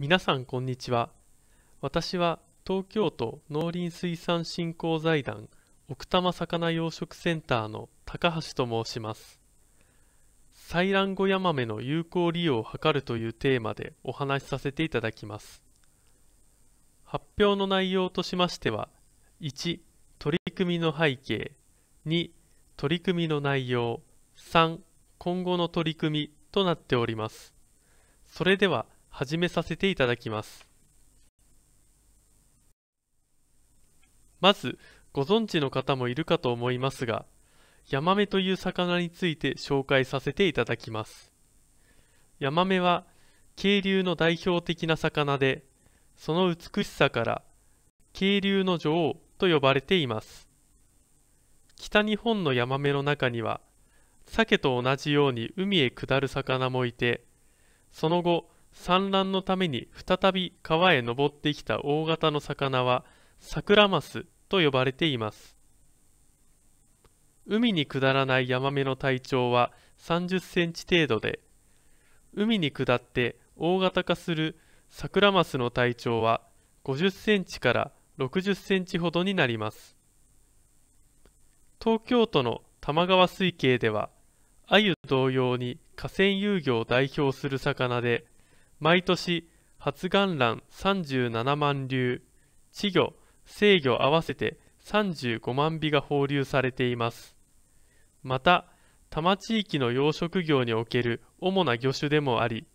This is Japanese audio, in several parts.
皆さんこんにちは私は東京都農林水産振興財団奥多摩魚養殖センターの高橋と申します採卵後ヤマメの有効利用を図るというテーマでお話しさせていただきます発表の内容としましては1取り組みの背景2取り組みの内容3今後の取り組みとなっておりますそれでは始めさせていただきます。まず、ご存知の方もいるかと思いますが、ヤマメという魚について紹介させていただきます。ヤマメは、渓流の代表的な魚で、その美しさから、渓流の女王と呼ばれています。北日本のヤマメの中には、鮭と同じように海へ下る魚もいて、その後、産卵のために再び川へ登ってきた大型の魚はサクラマスと呼ばれています海に下らないヤマメの体長は30センチ程度で海に下って大型化するサクラマスの体長は50センチから60センチほどになります東京都の多摩川水系ではアユ同様に河川遊魚を代表する魚で毎年発願欄37万流、稚魚、制魚合わせて35万尾が放流されています。また、多摩地域の養殖業における主な魚種でもあり、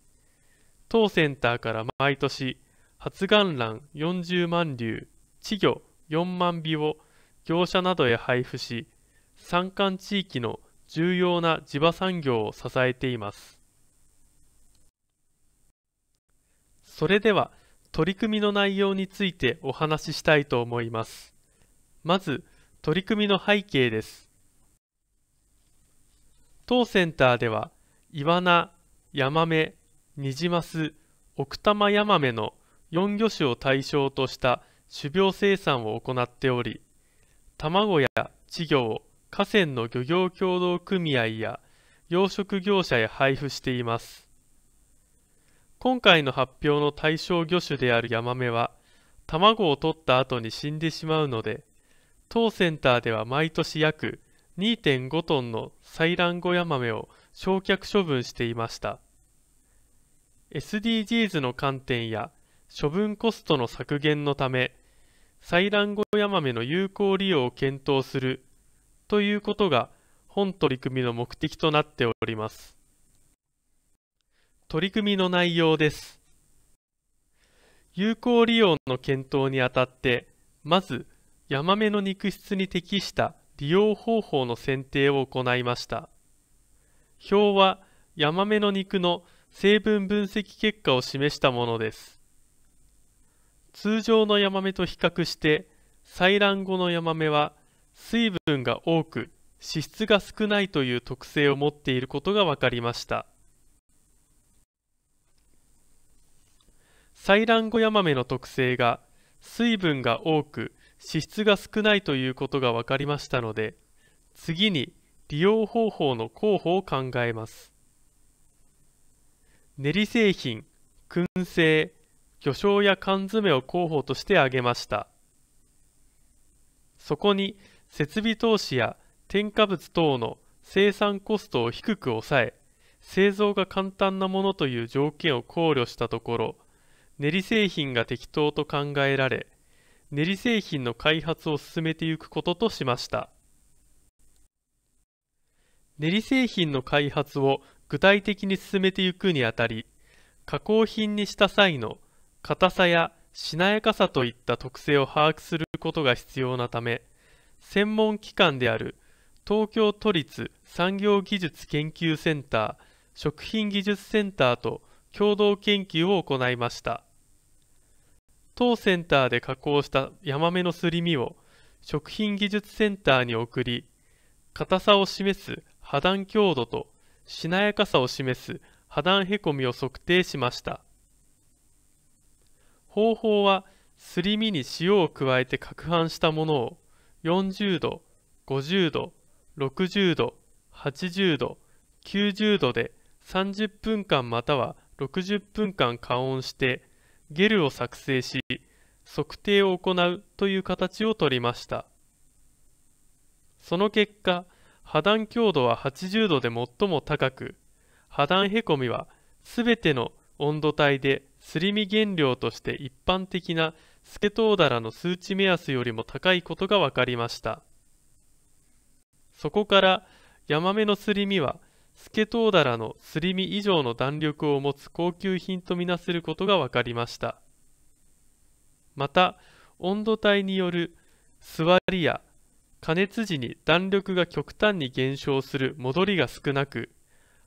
当センターから毎年、発願欄40万流、稚魚4万尾を業者などへ配布し、山間地域の重要な地場産業を支えています。それでは取り組みの内容についてお話ししたいと思います。まず取り組みの背景です。当センターではイワナ、ヤマメ、ニジマス、オクタマヤマメの4魚種を対象とした種苗生産を行っており、卵や稚魚を河川の漁業協同組合や養殖業者へ配布しています。今回の発表の対象魚種であるヤマメは、卵を取った後に死んでしまうので、当センターでは毎年約2.5トンの採卵後ヤマメを焼却処分していました。SDGs の観点や処分コストの削減のため、採卵後ヤマメの有効利用を検討するということが本取り組みの目的となっております。取り組みの内容です。有効利用の検討にあたって、まず、ヤマメの肉質に適した利用方法の選定を行いました。表は、ヤマメの肉の成分分析結果を示したものです。通常のヤマメと比較して、採卵後のヤマメは、水分が多く、脂質が少ないという特性を持っていることが分かりました。採卵後ヤマメの特性が水分が多く脂質が少ないということが分かりましたので次に利用方法の候補を考えます練り製品燻製魚醤や缶詰を候補として挙げましたそこに設備投資や添加物等の生産コストを低く抑え製造が簡単なものという条件を考慮したところ練り製品が適当と考えられ練り製品の開発を進めていくこととしました練り製品の開発を具体的に進めていくにあたり加工品にした際の硬さやしなやかさといった特性を把握することが必要なため専門機関である東京都立産業技術研究センター食品技術センターと共同研究を行いました。当センターで加工したヤマメのすり身を食品技術センターに送り、硬さを示す破断強度としなやかさを示す破断へこみを測定しました。方法は、すり身に塩を加えて攪拌したものを40度、50度、60度、80度、90度で30分間または60分間加温してゲルを作成し、測定を行うという形をとりました。その結果、破断強度は80度で最も高く、破断へこみはすべての温度帯ですり身原料として一般的なスケトウダラの数値目安よりも高いことが分かりました。そこからヤマメのすり身はスケトウダラのすり身以上の弾力を持つ高級品とみなすることが分かりましたまた温度帯による座りや加熱時に弾力が極端に減少する戻りが少なく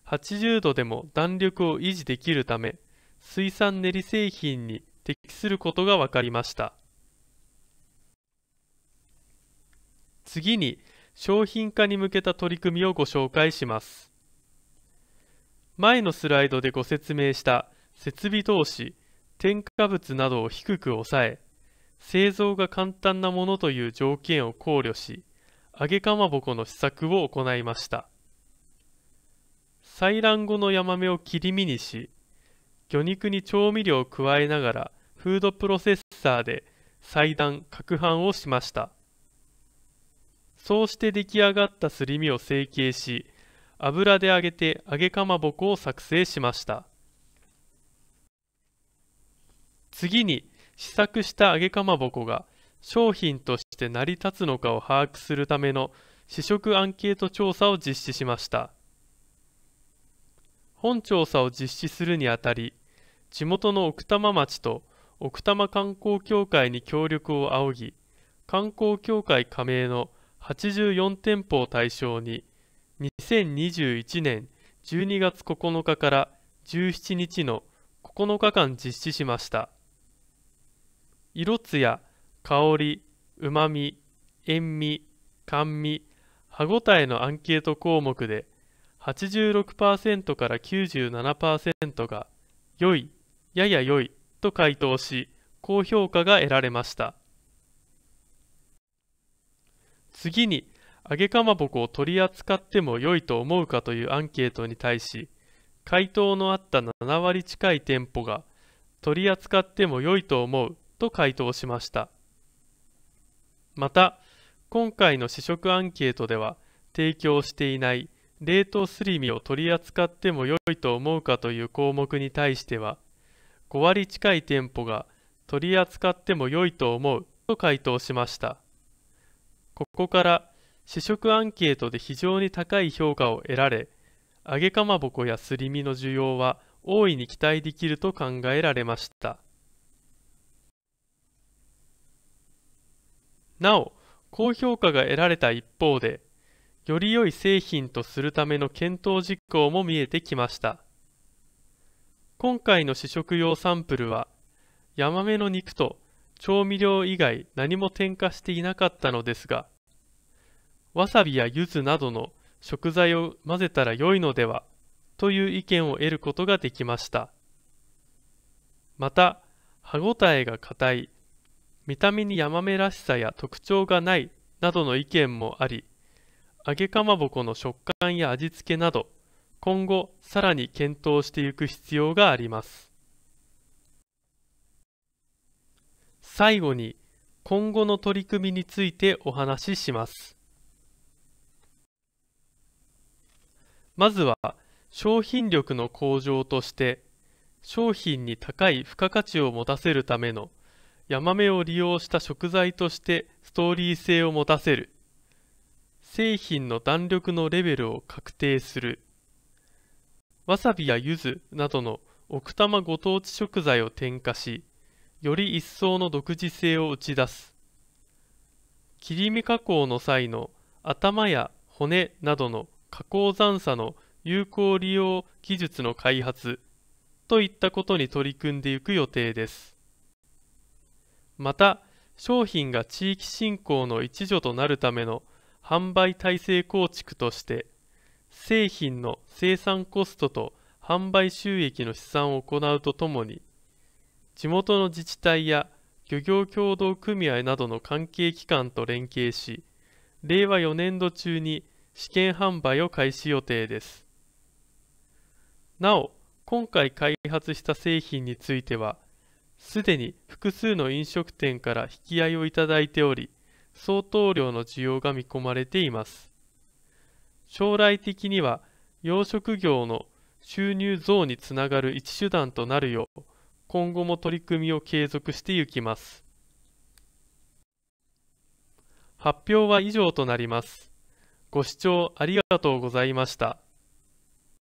80度でも弾力を維持できるため水産練り製品に適することが分かりました次に商品化に向けた取り組みをご紹介します前のスライドでご説明した設備投資、添加物などを低く抑え、製造が簡単なものという条件を考慮し、揚げかまぼこの試作を行いました。採卵後のヤマメを切り身にし、魚肉に調味料を加えながらフードプロセッサーで裁断、攪拌をしました。そうして出来上がったすり身を成形し、油で揚げて揚げかまぼこを作成しました次に試作した揚げかまぼこが商品として成り立つのかを把握するための試食アンケート調査を実施しました本調査を実施するにあたり地元の奥多摩町と奥多摩観光協会に協力を仰ぎ観光協会加盟の84店舗を対象に2021年12月9日から17日の9日間実施しました色艶香りうまみ塩味甘味歯ごたえのアンケート項目で86%から97%が良いやや良いと回答し高評価が得られました次に揚げかまぼこを取り扱っても良いと思うかというアンケートに対し、回答のあった7割近い店舗が、取り扱っても良いと思うと回答しました。また、今回の試食アンケートでは、提供していない冷凍すり身を取り扱っても良いと思うかという項目に対しては、5割近い店舗が取り扱っても良いと思うと回答しました。ここから試食アンケートで非常に高い評価を得られ、揚げかまぼこやすり身の需要は大いに期待できると考えられました。なお、高評価が得られた一方で、より良い製品とするための検討実行も見えてきました。今回の試食用サンプルは、ヤマメの肉と調味料以外何も添加していなかったのですが、わさびや柚子などの食材を混ぜたら良いのではという意見を得ることができました。また、歯ごたえが硬い、見た目にヤマメらしさや特徴がないなどの意見もあり、揚げかまぼこの食感や味付けなど、今後さらに検討していく必要があります。最後に、今後の取り組みについてお話しします。まずは商品力の向上として商品に高い付加価値を持たせるためのヤマメを利用した食材としてストーリー性を持たせる製品の弾力のレベルを確定するわさびや柚子などの奥多摩ご当地食材を添加しより一層の独自性を打ち出す切り身加工の際の頭や骨などの加工残差の有効利用技術の開発といったことに取り組んでいく予定です。また、商品が地域振興の一助となるための販売体制構築として、製品の生産コストと販売収益の試算を行うとともに、地元の自治体や漁業協同組合などの関係機関と連携し、令和4年度中に試験販売を開始予定です。なお、今回開発した製品については、すでに複数の飲食店から引き合いをいただいており、相当量の需要が見込まれています。将来的には養殖業の収入増につながる一手段となるよう、今後も取り組みを継続していきます。発表は以上となります。ご視聴ありがとうございました。